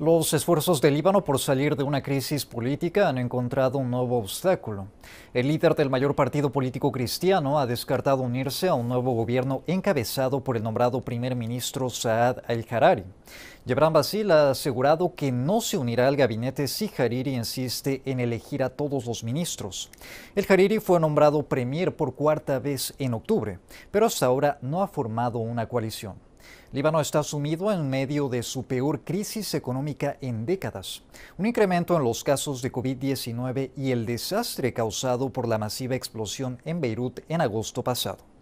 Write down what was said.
Los esfuerzos del Líbano por salir de una crisis política han encontrado un nuevo obstáculo. El líder del mayor partido político cristiano ha descartado unirse a un nuevo gobierno encabezado por el nombrado primer ministro Saad al-Harari. Yebran Basil ha asegurado que no se unirá al gabinete si Hariri insiste en elegir a todos los ministros. El Hariri fue nombrado premier por cuarta vez en octubre, pero hasta ahora no ha formado una coalición. Líbano está sumido en medio de su peor crisis económica en décadas. Un incremento en los casos de COVID-19 y el desastre causado por la masiva explosión en Beirut en agosto pasado.